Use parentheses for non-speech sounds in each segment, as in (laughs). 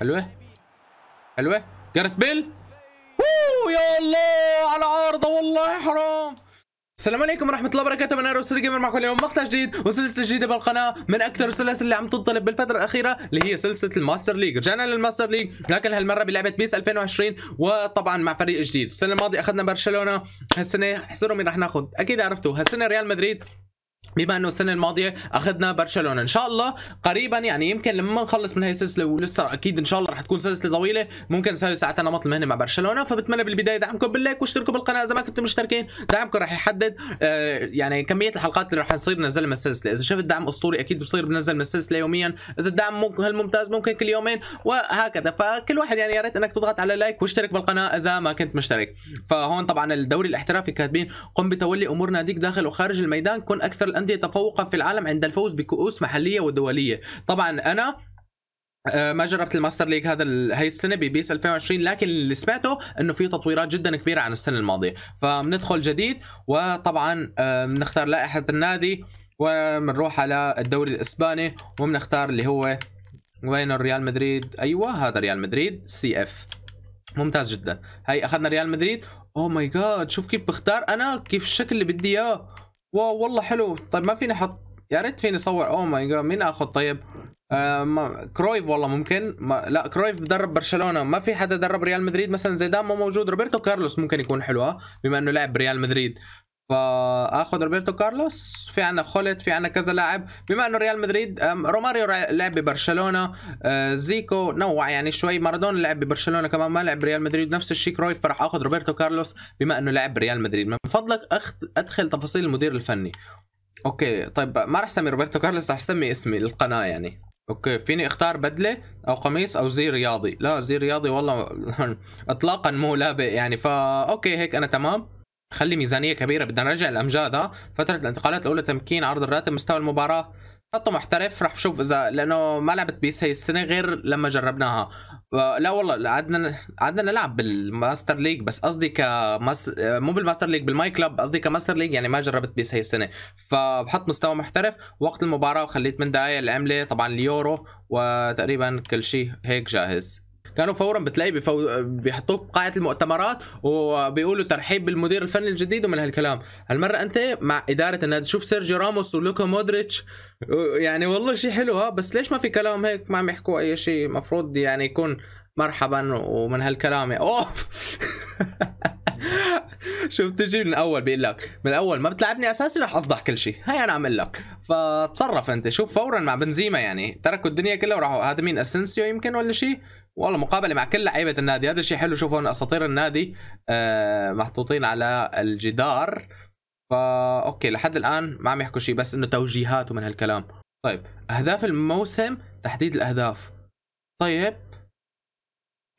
حلوه حلوه جارث بيل اوه يا الله على عارضه والله حرام السلام عليكم ورحمة الله وبركاته من روسر جيمر معكم اليوم مقطع جديد وسلسلة جديدة بالقناة من أكثر السلاسل اللي عم تنطلب بالفترة الأخيرة اللي هي سلسلة الماستر ليج، رجعنا للماستر ليج لكن هالمرة بلعبة بيس 2020 وطبعا مع فريق جديد، السنة الماضية أخذنا برشلونة، هالسنة احسروا مين رح ناخذ؟ أكيد عرفتوا، هالسنة ريال مدريد بما انه السنه الماضيه اخذنا برشلونه ان شاء الله قريبا يعني يمكن لما نخلص من هي السلسله ولسه اكيد ان شاء الله رح تكون سلسله طويله ممكن نسوي ساعتها نمط المهنه مع برشلونه فبتمنى بالبدايه دعمكم باللايك واشتركوا بالقناه اذا ما كنتم مشتركين دعمكم رح يحدد آه يعني كميه الحلقات اللي رح نصير ننزلها من السلسله اذا شفت دعم اسطوري اكيد بصير بنزل من السلسله يوميا اذا الدعم ممكن هالممتاز ممكن كل يومين وهكذا فكل واحد يعني يا ريت انك تضغط على لايك واشترك بالقناه اذا ما كنت مشترك فهون طبعا الدوري الاحترافي كاتبين قم بتولي امور ناديك داخل وخارج الميدان كن اكثر الأندية تفوقا في العالم عند الفوز بكؤوس محلية ودولية طبعا أنا آه، ما جربت الماستر ليج هذا هاي السنه ببيس 2020 لكن اللي سمعته انه في تطويرات جدا كبيره عن السنه الماضيه فبندخل جديد وطبعا بنختار آه، لائحه النادي وبنروح على الدوري الاسباني وبنختار اللي هو وين ريال مدريد ايوه هذا ريال مدريد سي اف ممتاز جدا هاي اخذنا ريال مدريد اوه ماي جاد شوف كيف بختار انا كيف الشكل اللي بدي اياه واو والله حلو طيب ما فيني احط يا ريت فيني اصور اوه ماي جاد مين اخذ طيب آه ما... كرويف والله ممكن ما... لا كرويف درب برشلونه ما في حدا درب ريال مدريد مثلا زيدان ما موجود روبرتو كارلوس ممكن يكون حلوه بما انه لعب بريال مدريد فاخذ روبرتو كارلوس في عنا خولت في عنا كذا لاعب بما انه ريال مدريد روماريو لعب ببرشلونه أه، زيكو نوع يعني شوي مارادونا لعب ببرشلونه كمان ما لعب ريال مدريد نفس الشيء كرويف فراح اخذ روبرتو كارلوس بما انه لعب ريال مدريد من فضلك أخت ادخل تفاصيل المدير الفني اوكي طيب ما راح اسمي روبرتو كارلوس راح اسمي اسمي القناه يعني اوكي فيني اختار بدله او قميص او زي رياضي لا زي رياضي والله (laughs) اطلاقا مو لابق يعني فا اوكي هيك انا تمام خلي ميزانية كبيرة بدنا نرجع الامجاد ها فترة الانتقالات الأولى تمكين عرض الراتب مستوى المباراة حطه محترف رح بشوف اذا لانه ما لعبت بيس هي السنه غير لما جربناها لا والله قعدنا قعدنا نلعب بالماستر ليج بس قصدي ك مو بالماستر ليج بالماي كلوب قصدي كماستر ليج يعني ما جربت بيس هي السنه فبحط مستوى محترف وقت المباراه وخليت من دقائق العمله طبعا اليورو وتقريبا كل شيء هيك جاهز كانوا فورا بتلاقي بفو... بيحطوك بقاعه المؤتمرات وبيقولوا ترحيب بالمدير الفني الجديد ومن هالكلام هالمره انت مع اداره النادي شوف سيرجي راموس ولوكا مودريتش يعني والله شيء حلو ها بس ليش ما في كلام هيك ما عم يحكوا اي شيء مفروض يعني يكون مرحبا ومن هالكلام اوف (laughs) (laughs) شوف بتجي من الاول بيقول لك من الاول ما بتلعبني اساسي رح افضح كل شيء هاي انا عم اقول لك فتصرف انت شوف فورا مع بنزيما يعني تركوا الدنيا كلها وراحوا هذا مين اسنسيو يمكن ولا شيء والله مقابله مع كل لعيبه النادي هذا الشيء حلو شوفوا اساطير النادي آه محطوطين على الجدار فا اوكي لحد الان ما عم يحكوا شيء بس انه توجيهات ومن هالكلام طيب اهداف الموسم تحديد الاهداف طيب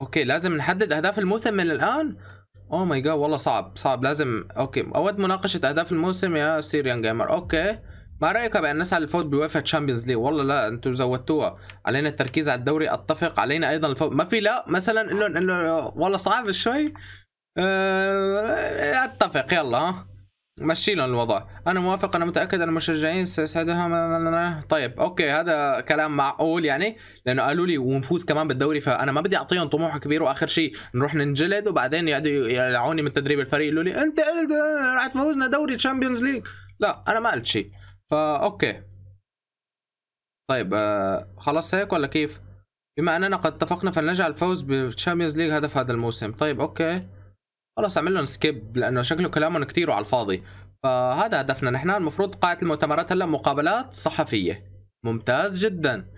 اوكي لازم نحدد اهداف الموسم من الان اوه ماي جاد والله صعب صعب لازم اوكي اود مناقشه اهداف الموسم يا سيريان جيمر اوكي ما رايك بان الناس على الفوز بيوافق تشامبيونز ليج والله لا انتوا زودتوها علينا التركيز على الدوري اتفق علينا ايضا الفوز ما في لا مثلا انه والله صعب شوي أه، اتفق يلا ها مشي لهم الوضع انا موافق انا متاكد ان المشجعين سيسعدهم طيب اوكي هذا كلام معقول يعني لانه قالوا لي ونفوز كمان بالدوري فانا ما بدي اعطيهم طموح كبير واخر شيء نروح ننجلد وبعدين يقعدوا يلعوني من تدريب الفريق يقولوا لي انت رح تفوزنا دوري تشامبيونز ليج لا انا ما قلت شيء فا اوكي طيب آه، خلاص هيك ولا كيف؟ بما اننا قد اتفقنا فلنجعل الفوز بالتشامبيونز ليج هدف هذا الموسم طيب اوكي خلاص اعمل لهم سكيب لانه شكله كلامهم كثير وعلى الفاضي فهذا هدفنا نحن المفروض قاعة المؤتمرات هلا مقابلات صحفية ممتاز جدا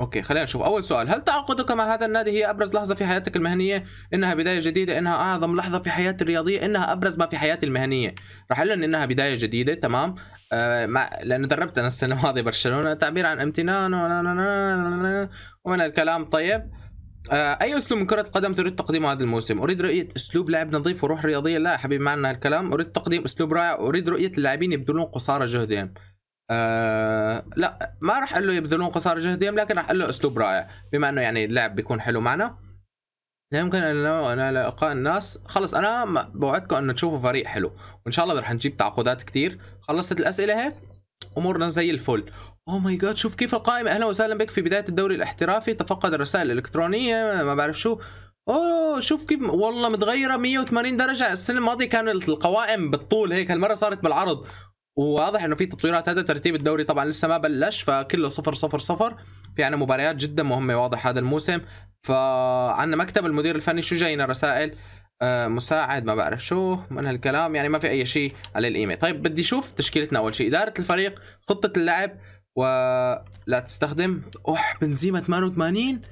اوكي خلينا نشوف اول سؤال هل تعاقدك مع هذا النادي هي ابرز لحظه في حياتك المهنيه انها بدايه جديده انها اعظم لحظه في حياتي الرياضيه انها ابرز ما في حياتي المهنيه راح اقول انها بدايه جديده تمام آه مع... لانه دربت انا السنه الماضيه برشلونه تعبير عن امتنان ومن الكلام طيب آه، اي اسلوب من كره القدم تريد تقديمه هذا الموسم اريد رؤيه اسلوب لعب نظيف وروح رياضيه لا يا حبيبي معنا الكلام اريد تقديم اسلوب رائع اريد رؤيه اللاعبين يبذلون قصارى جهدهم آه لا ما راح اقول له يبذلون قصارى جهدهم لكن راح اقول له اسلوب رائع بما انه يعني اللعب بيكون حلو معنا لا يمكن ان انا لقاء الناس خلص انا بوعدكم انه تشوفوا فريق حلو وان شاء الله رح نجيب تعاقدات كتير خلصت الاسئله هيك امورنا زي الفل اوه ماي جاد شوف كيف القائمه اهلا وسهلا بك في بدايه الدوري الاحترافي تفقد الرسائل الالكترونيه ما بعرف شو اوه شوف كيف والله متغيره 180 درجه السنه الماضيه كانت القوائم بالطول هيك هالمره صارت بالعرض وواضح انه في تطويرات هذا ترتيب الدوري طبعا لسه ما بلش فكله صفر صفر صفر في يعني عنا مباريات جدا مهمه واضح هذا الموسم فعنا مكتب المدير الفني شو جاينا رسائل آه، مساعد ما بعرف شو من هالكلام يعني ما في اي شيء على القيمه طيب بدي اشوف تشكيلتنا اول شيء اداره الفريق خطه اللعب ولا تستخدم اوح بنزيما 88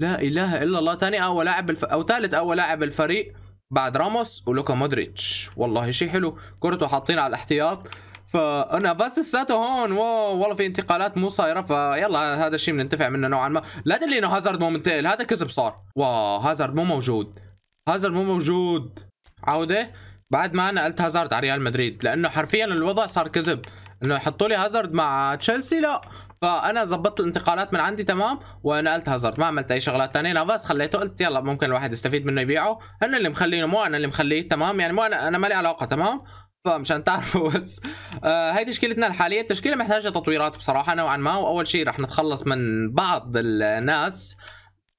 لا اله الا الله ثاني اقوى لاعب الف... او ثالث اقوى لاعب الفريق بعد راموس ولوكا مودريتش والله شيء حلو كرته حاطين على الاحتياط فانا بس لساته هون واو والله في انتقالات مو صايره فيلا هذا الشيء بننتفع منه نوعا ما لا تقول لي انه هازارد مو منتقل هذا كذب صار واو هازارد مو موجود هازارد مو موجود عوده بعد ما انا قلت هازارد على ريال مدريد لانه حرفيا الوضع صار كذب انه يحطوا لي هازارد مع تشيلسي لا فانا ظبطت الانتقالات من عندي تمام ونقلت هازارد ما عملت اي شغلات ثانيه بس خليته قلت يلا ممكن الواحد يستفيد منه يبيعه انا اللي مخلينه مو انا اللي مخليه تمام يعني مو انا انا مالي علاقه تمام فمشان تعرفوا بس آه تشكيلتنا الحاليه التشكيله محتاجه تطويرات بصراحه نوعا ما واول شيء رح نتخلص من بعض الناس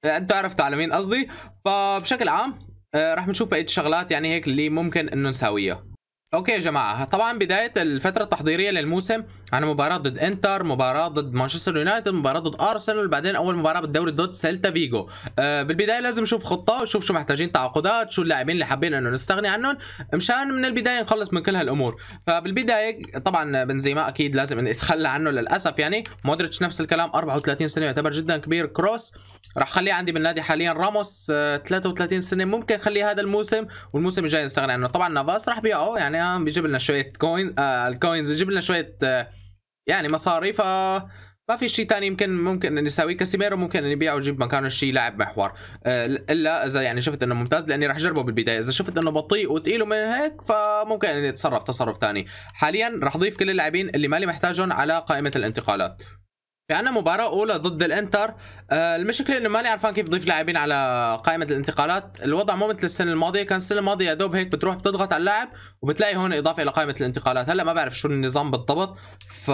آه، انتوا عرفتوا على مين قصدي فبشكل عام آه، راح رح نشوف بقيه الشغلات يعني هيك اللي ممكن انه نساويها اوكي يا جماعه طبعا بدايه الفتره التحضيريه للموسم عن يعني مباراة ضد انتر مباراة ضد مانشستر يونايتد مباراة ضد ارسنال بعدين اول مباراة بالدوري ضد سيلتا فيجو آه بالبداية لازم نشوف خطة ونشوف شو محتاجين تعاقدات شو اللاعبين اللي حابين انه نستغني عنهم مشان من البداية نخلص من كل هالامور فبالبداية طبعا بنزيما اكيد لازم نتخلى عنه للاسف يعني مودريتش نفس الكلام 34 سنة يعتبر جدا كبير كروس راح خليه عندي بالنادي حاليا راموس آه 33 سنة ممكن خليه هذا الموسم والموسم الجاي نستغني عنه طبعا نافاس راح بيعه يعني آه، بيجيب لنا شوية كوين آه الكوينز يجيب لنا شوية آه يعني ف ما في شيء ثاني يمكن ممكن نسويه كاسيميرو ممكن اني ابيعه واجيب مكانه شيء لاعب محور آه، الا اذا يعني شفت انه ممتاز لاني راح اجربه بالبدايه اذا شفت انه بطيء وثقيل ومن هيك فممكن اني اتصرف تصرف ثاني حاليا راح اضيف كل اللاعبين اللي مالي محتاجهم على قائمه الانتقالات في عنا مباراة أولى ضد الإنتر آه، المشكلة إنه ماني عارفان كيف ضيف لاعبين على قائمة الانتقالات الوضع مو مثل السنة الماضية كان السنة الماضية يا دوب هيك بتروح بتضغط على اللاعب وبتلاقي هون إضافة إلى قائمة الانتقالات هلا ما بعرف شو النظام بالضبط ف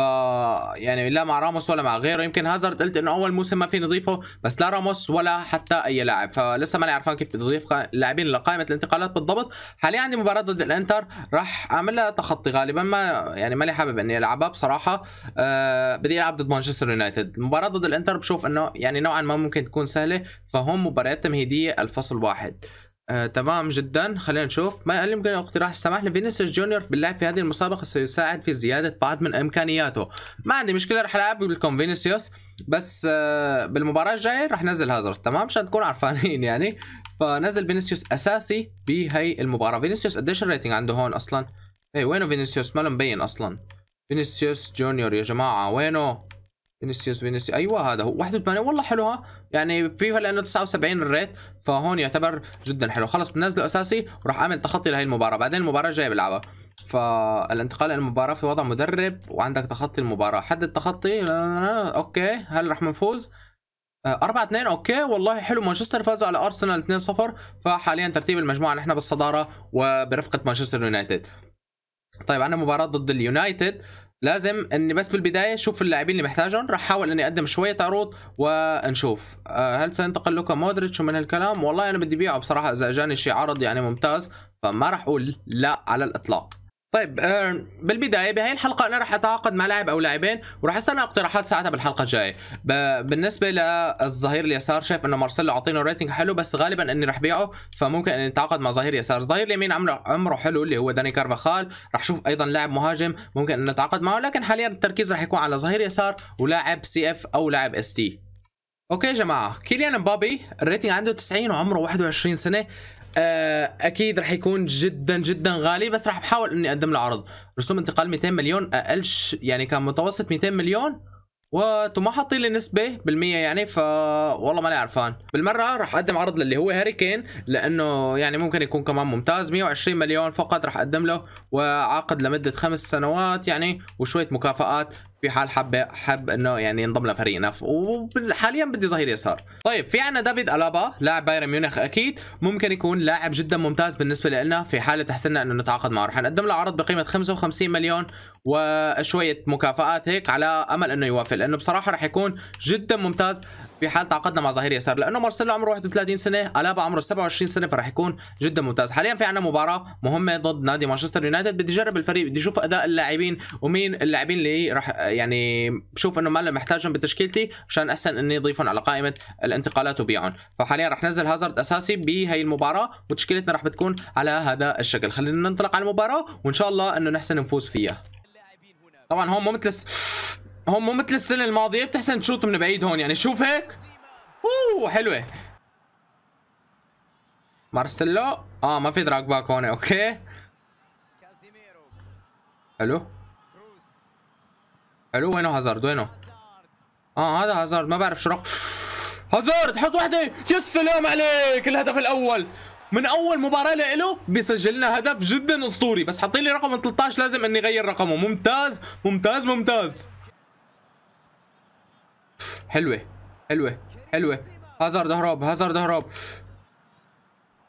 يعني لا مع راموس ولا مع غيره يمكن هازارد قلت إنه أول موسم ما في نضيفه بس لا راموس ولا حتى أي لاعب فلسه ماني عارفان كيف تضيف لاعبين لقائمة الانتقالات بالضبط حاليا عندي مباراة ضد الإنتر راح أعمل لها تخطي غالبا ما يعني ماني حابب إني ألعبها بصراحة أه بدي ألعب ضد مانشستر يونايتد يونايتد المباراه ضد الانتر بشوف انه يعني نوعا ما ممكن تكون سهله فهم مباريات تمهيديه الفصل واحد آه، تمام جدا خلينا نشوف ما يمكن اقتراح السماح لفينيسيوس جونيور باللعب في هذه المسابقه سيساعد في زياده بعض من امكانياته ما عندي مشكله رح العب لكم فينيسيوس بس آه بالمباراه الجايه رح نزل هازارد تمام مشان تكونوا عرفانين يعني فنزل فينيسيوس اساسي بهي المباراه فينيسيوس قديش الريتنج عنده هون اصلا ايه وينه فينيسيوس ما مبين اصلا فينيسيوس جونيور يا جماعه وينه فينيسيوس فينيسيوس ايوه هذا هو 81 والله حلو ها يعني فيفا لانه 79 الريت فهون يعتبر جدا حلو خلص بنزله اساسي وراح اعمل تخطي لهي المباراه بعدين المباراه الجايه بلعبها فالانتقال للمباراة في وضع مدرب وعندك تخطي المباراة حد التخطي اوكي هل راح نفوز 4 2 اوكي والله حلو مانشستر فازوا على ارسنال 2 0 فحاليا ترتيب المجموعه نحن بالصداره وبرفقه مانشستر يونايتد طيب عندنا مباراه ضد اليونايتد لازم اني بس بالبدايه شوف اللاعبين اللي محتاجهم راح احاول اني اقدم شويه عروض ونشوف آه، هل سينتقل لوكا مودريتش ومن هالكلام والله انا بدي بيعه بصراحه اذا اجاني شيء عرض يعني ممتاز فما راح اقول لا على الاطلاق طيب آه، بالبدايه بهي الحلقه انا راح اتعاقد مع لاعب او لاعبين وراح استنى اقتراحات ساعتها بالحلقه الجايه بالنسبه للظهير اليسار شايف انه مارسيلو عطينه ريتنج حلو بس غالبا اني راح بيعه فممكن اني اتعاقد مع ظهير يسار ظهير اليمين عمره عمره حلو اللي هو داني كارفاخال راح اشوف ايضا لاعب مهاجم ممكن اني اتعاقد معه لكن حاليا التركيز راح يكون على ظهير يسار ولاعب سي اف او لاعب اس تي اوكي يا جماعه كيليان مبابي الريتنج عنده 90 وعمره 21 سنه آه، اكيد راح يكون جدا جدا غالي بس راح بحاول اني اقدم له عرض رسوم انتقال 200 مليون اقل يعني كان متوسط 200 مليون وانتم ما حاطين لي نسبه بالمية يعني ف والله ماني عرفان بالمره راح اقدم عرض للي هو هاري كين لانه يعني ممكن يكون كمان ممتاز 120 مليون فقط راح اقدم له وعقد لمده خمس سنوات يعني وشويه مكافآت في حال حب حب انه يعني ينضم لفريقنا وحاليا بدي ظهير يسار طيب في عندنا دافيد الابا لاعب بايرن ميونخ اكيد ممكن يكون لاعب جدا ممتاز بالنسبه لنا في حاله تحسنا انه نتعاقد معه رح نقدم له عرض بقيمه 55 مليون وشويه مكافآت هيك على امل انه يوافق لانه بصراحه رح يكون جدا ممتاز في حال تعاقدنا مع ظهير يسار لانه مارسيلو عمره 31 سنه الابا عمره 27 سنه فراح يكون جدا ممتاز حاليا في عندنا مباراه مهمه ضد نادي مانشستر يونايتد بدي اجرب الفريق بدي اشوف اداء اللاعبين ومين اللاعبين اللي راح يعني بشوف انه ما محتاجهم بتشكيلتي مشان احسن اني اضيفهم على قائمه الانتقالات وبيعهم فحاليا راح نزل هازارد اساسي بهي المباراه وتشكيلتنا راح بتكون على هذا الشكل خلينا ننطلق على المباراه وان شاء الله انه نحسن نفوز فيها طبعا هون مو مثل هم مو مثل السنه الماضيه بتحسن تشوط من بعيد هون يعني شوف هيك اوه حلوه مارسيلو اه ما في دراج باك هون اوكي حلو حلو وينه هازارد وينه اه هذا هازارد ما بعرف شو رق هازارد حط وحده يا سلام عليك الهدف الاول من اول مباراه له بيسجل لنا هدف جدا اسطوري بس حاطين لي رقم 13 لازم اني اغير رقمه ممتاز ممتاز ممتاز حلوه حلوه حلوه هازارد هرب هازارد هرب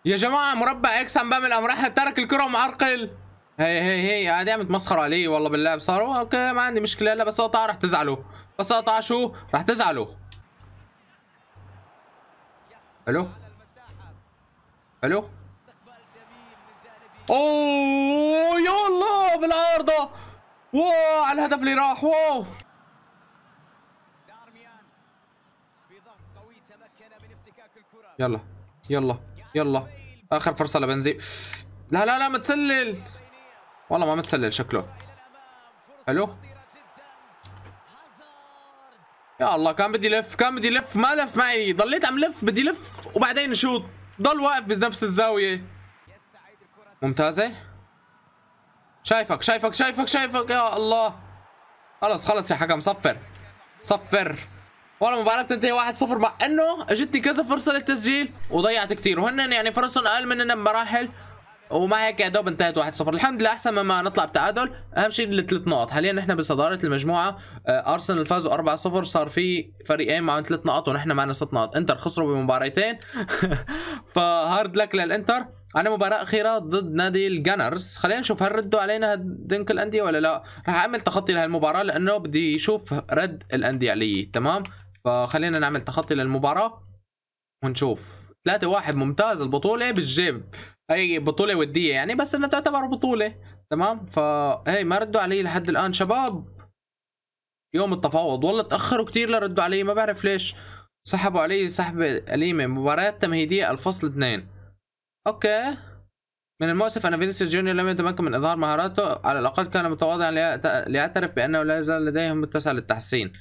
يا جماعه مربع اكس عم بعمل قام راح ترك الكره ومعرقل هي هي هي عادي عم تمسخر علي والله بالله بصاروا اوكي ما عندي مشكله لا بس اقطع رح تزعلوا بس اقطع شو رح تزعلوا الو الو اوه يا الله بالعارضه واو على الهدف اللي راح واو يلا يلا يلا اخر فرصه لبنزي لا لا لا متسلل والله ما متسلل شكله الو يا الله كان بدي لف كان بدي لف ما لف معي ضليت عم لف بدي لف وبعدين شوط ضل واقف بنفس الزاويه ممتازه شايفك شايفك شايفك شايفك يا الله خلص خلص يا حكم صفر صفر ولا مباراة بتنتهي 1-0 مع انه اجتني كذا فرصة للتسجيل وضيعت كثير وهن يعني فرصهم اقل مننا بمراحل ومع هيك يا دوب انتهت 1-0 الحمد لله احسن مما نطلع بتعادل اهم شيء الثلاث نقط حاليا نحن بصداره المجموعه آه، ارسنال فازوا 4-0 صار في فريقين معهم ثلاث نقط ونحن معنا ست نقط انتر خسروا بمباراتين (laughs) فهارد لك للانتر على مباراة أخيرة ضد نادي الجانرز خلينا نشوف هل ردوا علينا هدنك الأندية ولا لا رح أعمل تخطي لهالمباراة لأنه بدي أشوف رد الأندية علي تمام فخلينا نعمل تخطي للمباراه ونشوف 3 1 ممتاز البطوله بالجيب اي بطوله وديه يعني بس انها تعتبر بطوله تمام فهي ما ردوا علي لحد الان شباب يوم التفاوض والله تاخروا كثير لردوا علي ما بعرف ليش سحبوا علي سحبه اليمه مباريات تمهيديه الفصل 2 اوكي من المؤسف ان فينيسيوس جونيور لم يتمكن من اظهار مهاراته على الاقل كان متواضعا ليعترف بانه لا يزال لديه متسع للتحسين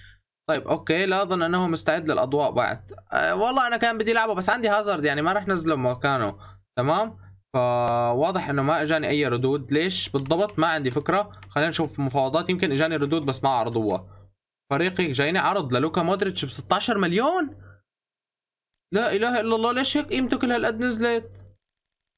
طيب اوكي لا اظن انه مستعد للاضواء بعد أه والله انا كان بدي العبه بس عندي هازارد يعني ما راح نزله مكانه تمام فواضح انه ما اجاني اي ردود ليش بالضبط ما عندي فكره خلينا نشوف مفاوضات يمكن اجاني ردود بس ما عرضوها فريقي جايني عرض للوكا مودريتش ب 16 مليون لا اله الا الله ليش هيك قيمته كل هالقد نزلت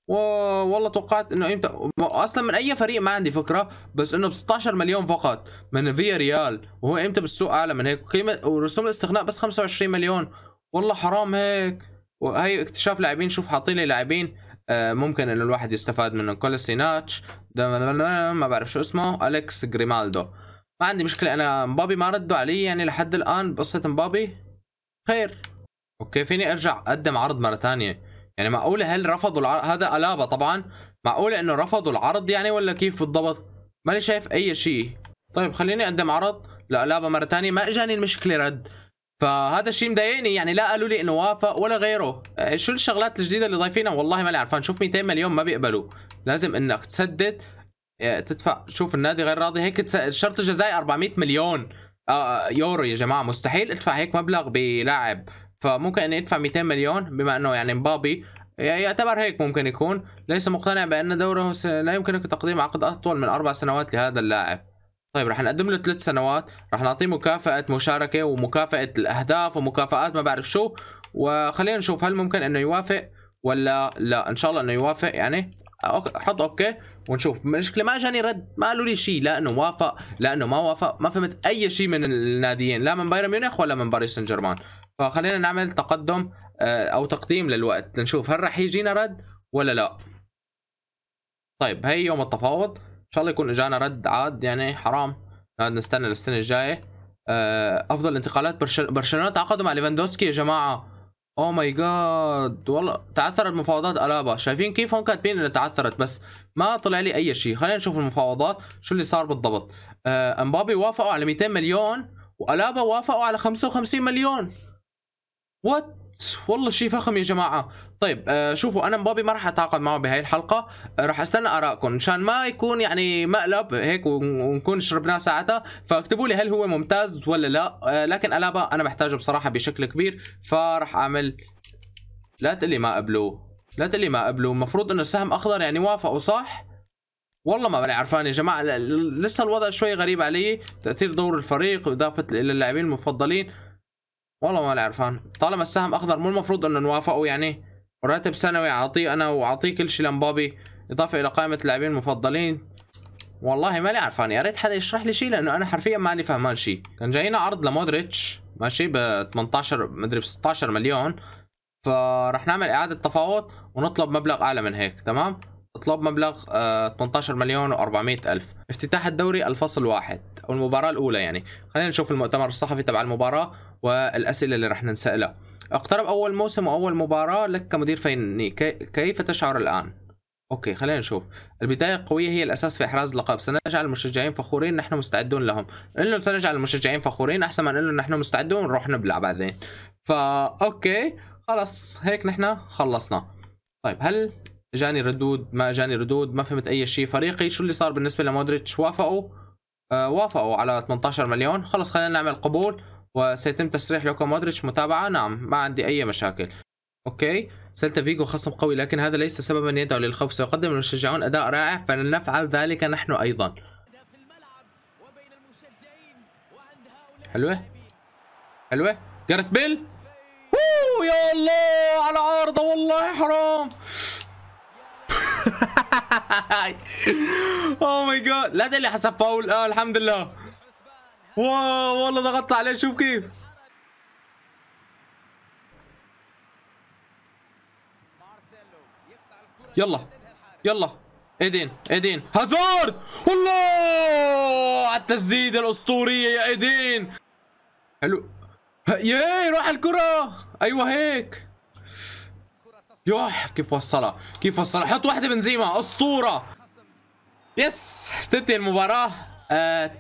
والله توقعت انه امتى اصلا من اي فريق ما عندي فكره بس انه ب 16 مليون فقط من فيا ريال وهو امتى بالسوق اعلى يعني من هيك وقيمه ورسوم الاستغناء بس 25 مليون والله حرام هيك وهي اكتشاف لاعبين شوف حاطين لي لاعبين آه ممكن انه الواحد يستفاد منه كولسيناتش ما بعرف شو اسمه اليكس جريمالدو ما عندي مشكله انا مبابي ما ردوا علي يعني لحد الان بقصه مبابي خير اوكي فيني ارجع اقدم عرض مره ثانيه يعني معقولة هل رفضوا العرض هذا ألابا طبعا معقولة انه رفضوا العرض يعني ولا كيف بالضبط ماني شايف اي شيء طيب خليني اقدم عرض لألابا مرة ثانية ما اجاني المشكلة رد فهذا الشيء مضايقني يعني لا قالوا لي انه وافق ولا غيره إيه، شو الشغلات الجديدة اللي ضايفينها والله ماني عرفان شوف 200 مليون ما بيقبلوا لازم انك تسدد إيه، تدفع شوف النادي غير راضي هيك الشرط الجزائي 400 مليون آه، يورو يا جماعة مستحيل ادفع هيك مبلغ بلاعب فممكن انه يدفع 200 مليون بما انه يعني مبابي يعتبر هيك ممكن يكون ليس مقتنع بأن دوره لا يمكنك تقديم عقد أطول من أربع سنوات لهذا اللاعب طيب رح نقدم له ثلاث سنوات رح نعطيه مكافأة مشاركة ومكافأة الأهداف ومكافآت ما بعرف شو وخلينا نشوف هل ممكن أنه يوافق ولا لا إن شاء الله أنه يوافق يعني حط أوكي ونشوف المشكله ما اجاني رد ما قالوا لي شيء لا انه وافق لا انه ما وافق ما فهمت اي شيء من الناديين لا من بايرن ميونخ ولا من باريس سان جيرمان فخلينا نعمل تقدم آه، او تقديم للوقت لنشوف هل رح يجينا رد ولا لا طيب هي يوم التفاوض ان شاء الله يكون اجانا رد عاد يعني حرام نستنى للسنه الجايه آه، افضل انتقالات برشلونه تعاقدوا مع ليفاندوسكي يا جماعه او ماي جاد والله تعثرت مفاوضات الابا شايفين كيف هون كاتبين انها تعثرت بس ما طلع لي اي شيء خلينا نشوف المفاوضات شو اللي صار بالضبط آه، امبابي وافقوا على 200 مليون والابا وافقوا على 55 مليون وات والله شيء فخم يا جماعه طيب آه، شوفوا انا مبابي ما راح اتعاقد معه بهاي الحلقه آه، راح استنى ارائكم مشان ما يكون يعني مقلب هيك ونكون شربناه ساعتها فاكتبوا لي هل هو ممتاز ولا لا آه، لكن الابا انا محتاجه بصراحه بشكل كبير فراح اعمل لا تقلي ما قبلوه لا تقلي ما قبلوه المفروض انه السهم اخضر يعني وافقوا صح والله ما ماني عرفان يا جماعه لسه الوضع شوي غريب علي تاثير دور الفريق واضافه الى اللاعبين المفضلين والله ما عرفان طالما السهم اخضر مو المفروض انه نوافقه يعني وراتب سنوي اعطيه انا واعطيه كل شيء لمبابي اضافه الى قائمه اللاعبين المفضلين والله لي عرفان يا ريت حدا يشرح لي شيء لانه انا حرفيا لي فهمان شيء كان جاينا عرض لمودريتش ماشي ب 18 مدري ب 16 مليون فرح نعمل اعاده تفاوض ونطلب مبلغ اعلى من هيك تمام اطلب مبلغ 18 آه، مليون و400 الف افتتاح الدوري الفصل واحد او المباراه الاولى يعني خلينا نشوف المؤتمر الصحفي تبع المباراه والاسئله اللي رح نسالها اقترب اول موسم واول مباراه لك كمدير فني كيف تشعر الان اوكي خلينا نشوف البدايه القويه هي الاساس في احراز اللقب سنجعل المشجعين فخورين نحن مستعدون لهم نقول لهم سنجعل المشجعين فخورين احسن ما نقول نحن مستعدون ونروح نبلع بعدين فا اوكي خلص هيك نحن خلصنا طيب هل جاني ردود ما جاني ردود ما فهمت اي شيء فريقي شو اللي صار بالنسبه لمودريتش وافقوا آه، وافقوا على 18 مليون خلص خلينا نعمل قبول وسيتم تسريح لوكا مودريتش متابعة نعم ما عندي أي مشاكل أوكي سيلتا فيجو خصم قوي لكن هذا ليس سببا يدعو للخوف سيقدم المشجعون أداء رائع فلنفعل ذلك نحن أيضا حلوة حلوة جارث بيل أوه يا الله على عارضة والله حرام اوه ماي جاد لا ده اللي حسب فاول اه الحمد لله واو والله ضغطت عليه شوف كيف يلا يلا ايدين ايدين هازارد الله على التسديده الاسطوريه يا ايدين حلو ياي روح الكره ايوه هيك يوح كيف وصلها كيف وصلها حط واحده بنزيما اسطوره يس تنتهي المباراه 3-0 آه،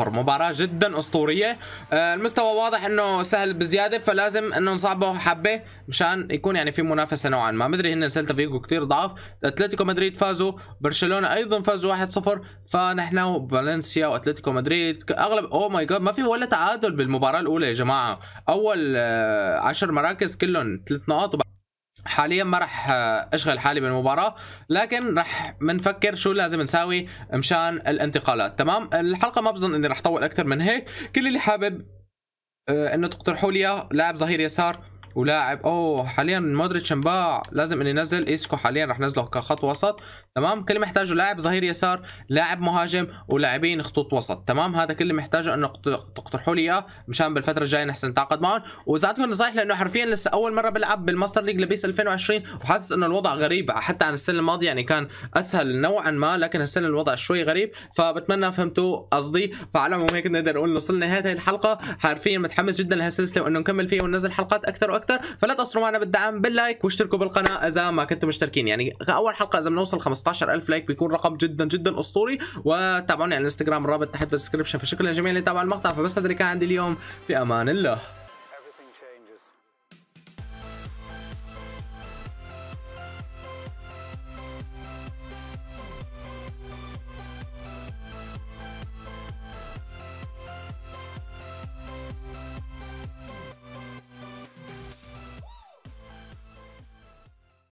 مباراة جدا اسطورية آه، المستوى واضح انه سهل بزيادة فلازم انه نصعبه حبة مشان يكون يعني في منافسة نوعا ما مدري هن سلتا فيجو كثير ضعف اتلتيكو مدريد فازوا برشلونة ايضا فازوا 1-0 فنحن وفالنسيا واتلتيكو مدريد اغلب او ماي جاد ما في ولا تعادل بالمباراة الاولى يا جماعة اول 10 آه، مراكز كلهم ثلاث نقاط حاليا ما راح آه، اشغل حالي بالمباراه لكن راح بنفكر شو لازم نساوي مشان الانتقالات تمام الحلقه ما بظن اني راح اطول اكثر من هيك كل اللي حابب آه، انه تقترحوا لي لاعب ظهير يسار ولاعب اوه حاليا مودريتش انباع لازم اني انزل ايسكو حاليا رح نزله كخط وسط تمام كل محتاجه لاعب ظهير يسار لاعب مهاجم ولاعبين خطوط وسط تمام هذا كل اللي محتاجه انه تقترحوا لي اياه مشان بالفتره الجايه نحسن نتعاقد معهم واذا عندكم نصايح لانه حرفيا لسه اول مره بلعب بالماستر ليج لبيس 2020 وحاسس انه الوضع غريب حتى عن السنه الماضيه يعني كان اسهل نوعا ما لكن هالسنه الوضع شوي غريب فبتمنى فهمتوا قصدي فعلى العموم هيك نقدر نقول وصلنا لنهايه الحلقه حرفيا متحمس جدا لهالسلسله وانه نكمل فيها وننزل حلقات اكثر وأكثر اكثر فلا تقصروا معنا بالدعم باللايك واشتركوا بالقناه اذا ما كنتم مشتركين يعني اول حلقه اذا بنوصل 15000 لايك بيكون رقم جدا جدا اسطوري وتابعوني على الانستغرام الرابط تحت بالدسكربشن فشكرا للجميع اللي تابعوا المقطع فبس هذا اللي كان عندي اليوم في امان الله